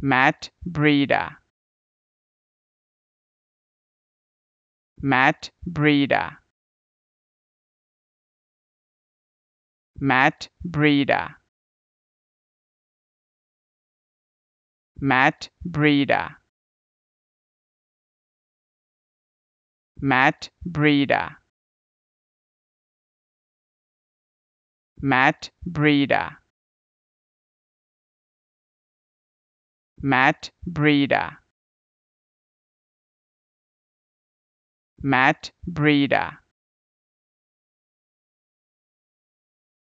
Matt Breida. Matt Breida. Matt Breida. Matt Breida. Matt Breida. Matt Breida. Matt Breda. Matt Breda.